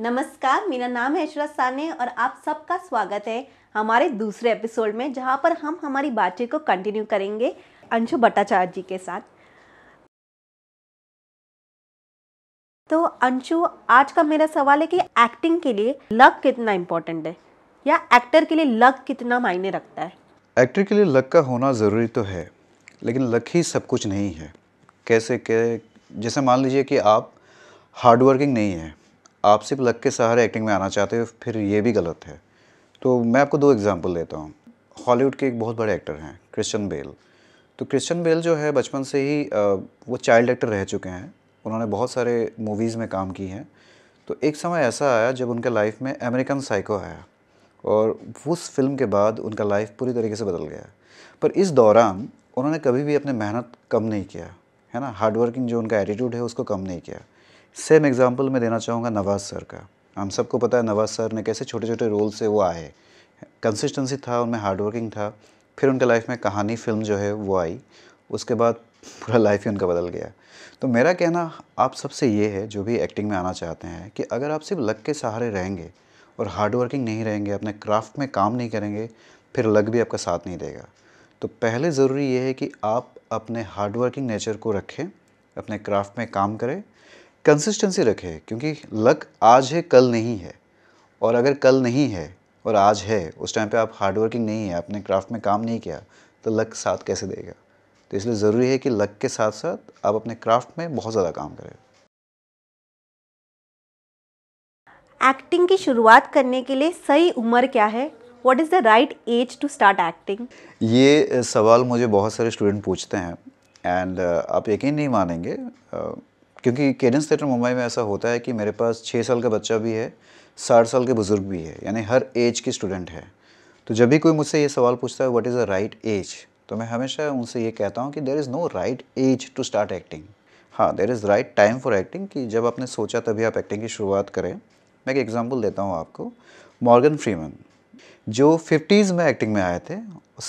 नमस्कार मेरा नाम है अशरत साने और आप सबका स्वागत है हमारे दूसरे एपिसोड में जहाँ पर हम हमारी बातचीत को कंटिन्यू करेंगे अंशु भट्टाचार्य जी के साथ तो अंशु आज का मेरा सवाल है कि एक्टिंग के लिए लक कितना इम्पोर्टेंट है या एक्टर के लिए लक कितना मायने रखता है एक्टर के लिए लक का होना ज़रूरी तो है लेकिन लक ही सब कुछ नहीं है कैसे के जैसे मान लीजिए कि आप हार्डवर्किंग नहीं है आप सिर्फ लक के सहारे एक्टिंग में आना चाहते हो फिर ये भी गलत है तो मैं आपको दो एग्जाम्पल देता हूँ हॉलीवुड के एक बहुत बड़े एक्टर हैं क्रिश्चन बेल तो क्रिश्चन बेल जो है बचपन से ही वो चाइल्ड एक्टर रह चुके हैं उन्होंने बहुत सारे मूवीज़ में काम की हैं तो एक समय ऐसा आया जब उनके लाइफ में अमेरिकन साइको आया और उस फिल्म के बाद उनका लाइफ पूरी तरीके से बदल गया पर इस दौरान उन्होंने कभी भी अपने मेहनत कम नहीं किया है ना हार्डवर्किंग जो उनका एटीट्यूड है उसको कम नहीं किया सेम एग्जांपल मैं देना चाहूँगा नवाज़ सर का हम सबको पता है नवाज़ सर ने कैसे छोटे छोटे रोल से वो आए कंसिस्टेंसी था उनमें हार्डवर्किंग था फिर उनके लाइफ में कहानी फिल्म जो है वो आई उसके बाद पूरा लाइफ ही उनका बदल गया तो मेरा कहना आप सबसे ये है जो भी एक्टिंग में आना चाहते हैं कि अगर आप सिर्फ लग के सहारे रहेंगे और हार्डवर्किंग नहीं रहेंगे अपने क्राफ्ट में काम नहीं करेंगे फिर लग भी आपका साथ नहीं देगा तो पहले ज़रूरी ये है कि आप अपने हार्डवर्किंग नेचर को रखें अपने क्राफ्ट में काम करें कंसिस्टेंसी रखें क्योंकि लक आज है कल नहीं है और अगर कल नहीं है और आज है उस टाइम पे आप हार्डवर्किंग नहीं है आपने क्राफ्ट में काम नहीं किया तो लक साथ कैसे देगा तो इसलिए ज़रूरी है कि लक के साथ साथ आप अपने क्राफ्ट में बहुत ज़्यादा काम करें एक्टिंग की शुरुआत करने के लिए सही उम्र क्या है what is the right age to start acting ये सवाल मुझे बहुत सारे स्टूडेंट पूछते हैं एंड uh, आप यकीन नहीं मानेंगे uh, क्योंकि केडेंस थिएटर मुंबई में ऐसा होता है कि मेरे पास छः साल का बच्चा भी है साठ साल के बुज़ुर्ग भी है यानी हर एज की स्टूडेंट है तो जब भी कोई मुझसे ये सवाल पूछता है what is the right age तो मैं हमेशा उनसे ये कहता हूँ कि there is no right age to start acting हाँ there is right time for acting कि जब आपने सोचा तभी आप एक्टिंग की शुरुआत करें मैं एक एग्जाम्पल देता हूँ आपको मॉर्गन फ्रीमन जो फिफ्टीज़ में एक्टिंग में आए थे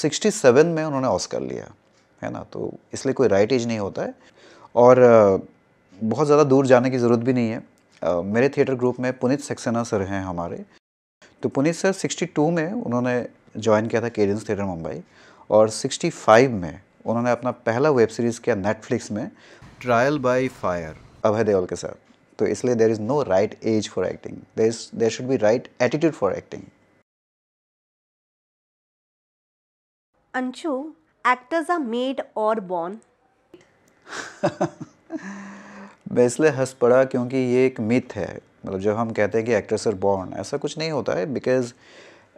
सिक्सटी सेवन में उन्होंने ऑस्कर लिया है ना तो इसलिए कोई राइट एज नहीं होता है और बहुत ज़्यादा दूर जाने की ज़रूरत भी नहीं है मेरे थिएटर ग्रुप में पुनित सक्सेना सर हैं हमारे तो पुनित सर 62 में उन्होंने ज्वाइन किया था केडियंस थिएटर मुंबई और 65 में उन्होंने अपना पहला वेब सीरीज़ किया नेटफ्लिक्स में trial by fire Abhay Deol के साथ तो इसलिए there is no right age for acting there is there should be right attitude for acting अंशु actors are made or born मैं इसलिए हंस पड़ा क्योंकि ये एक मिथ है मतलब जब हम कहते हैं कि एक्ट्रेस आर बॉर्न ऐसा कुछ नहीं होता है बिकॉज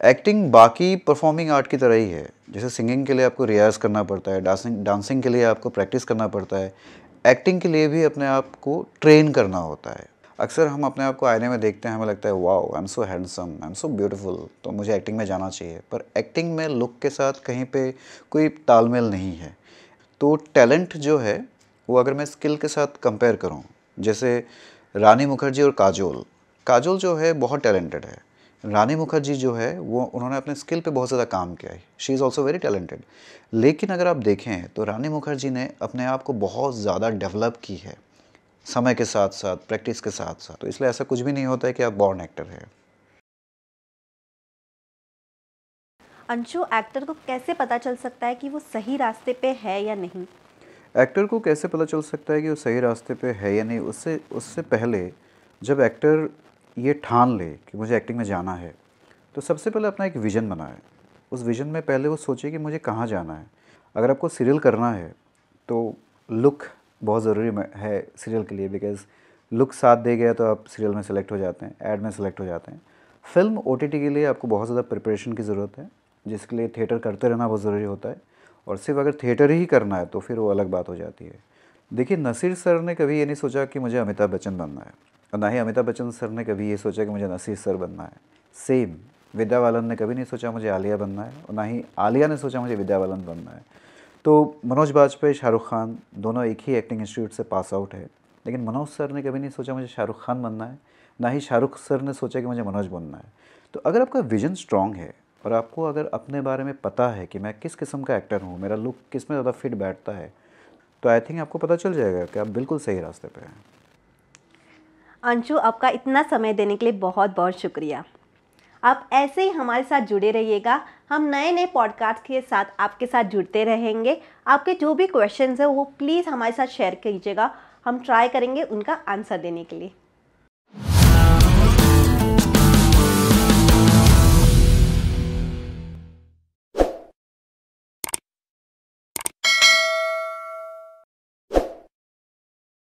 एक्टिंग बाकी परफॉर्मिंग आर्ट की तरह ही है जैसे सिंगिंग के लिए आपको रियाज करना पड़ता है डांसिंग डांसिंग के लिए आपको प्रैक्टिस करना पड़ता है एक्टिंग के लिए भी अपने आप को ट्रेन करना होता है अक्सर हम अपने आप को आईने में देखते हैं हमें लगता है wow I am so handsome I am so beautiful तो मुझे एक्टिंग में जाना चाहिए पर एक्टिंग में लुक के साथ कहीं पे कोई तालमेल नहीं है तो टैलेंट जो है वो अगर मैं स्किल के साथ कंपेयर करूँ जैसे रानी मुखर्जी और काजोल काजोल जो है बहुत टैलेंटेड है रानी मुखर्जी जो है वो उन्होंने अपने स्किल पे बहुत ज़्यादा काम किया है she is also very talented लेकिन अगर आप देखें तो रानी मुखर्जी ने अपने आप को बहुत ज़्यादा डेवलप की है समय के साथ साथ प्रैक्टिस के साथ साथ तो इसलिए ऐसा कुछ भी नहीं होता है कि आप बॉर्न एक्टर हैं अंशु एक्टर को कैसे पता चल सकता है कि वो सही रास्ते पे है या नहीं एक्टर को कैसे पता चल सकता है कि वो सही रास्ते पे है या नहीं उससे उससे पहले जब एक्टर ये ठान ले कि मुझे एक्टिंग में जाना है तो सबसे पहले अपना एक विज़न बनाए उस विज़न में पहले वो सोचे कि मुझे कहाँ जाना है अगर आपको सीरियल करना है तो लुक बहुत ज़रूरी है सीरियल के लिए बिकॉज लुक साथ दे गया तो आप सीरियल में सेलेक्ट हो जाते हैं एड में सेलेक्ट हो जाते हैं फिल्म ओ के लिए आपको बहुत ज़्यादा प्रिपरेशन की ज़रूरत है जिसके लिए थिएटर करते रहना बहुत ज़रूरी होता है और सिर्फ अगर थिएटर ही करना है तो फिर वो अलग बात हो जाती है देखिए नसीर सर ने कभी ये नहीं सोचा कि मुझे अमिताभ बच्चन बनना है और ना ही अमिताभ बच्चन सर ने कभी ये सोचा कि मुझे नसीर सर बनना है सेम विद्या बालन ने कभी नहीं सोचा मुझे आलिया बनना है और ना ही आलिया ने सोचा मुझे विद्या बालन बनना है तो मनोज बाजपेयी शाहरुख खान दोनों एक ही एक्टिंग इंस्टीट्यूट से पास आउट है लेकिन मनोज सर ने कभी नहीं सोचा मुझे शाहरुख खान बनना है ना ही शाहरुख सर ने सोचा कि मुझे मनोज बनना है तो अगर आपका विजन स्ट्रांग है और आपको अगर अपने बारे में पता है कि मैं किस किस्म का एक्टर हूँ मेरा लुक किस में ज़्यादा फिट बैठता है तो आई थिंक आपको पता चल जाएगा कि आप बिल्कुल सही रास्ते पर हैं अंशु आपका इतना समय देने के लिए बहुत बहुत शुक्रिया आप ऐसे ही हमारे साथ जुड़े रहिएगा हम नए नए पॉडकास्ट के साथ आपके साथ जुड़ते रहेंगे आपके जो भी क्वेश्चंस हैं वो प्लीज़ हमारे साथ शेयर कीजिएगा हम ट्राई करेंगे उनका आंसर देने के लिए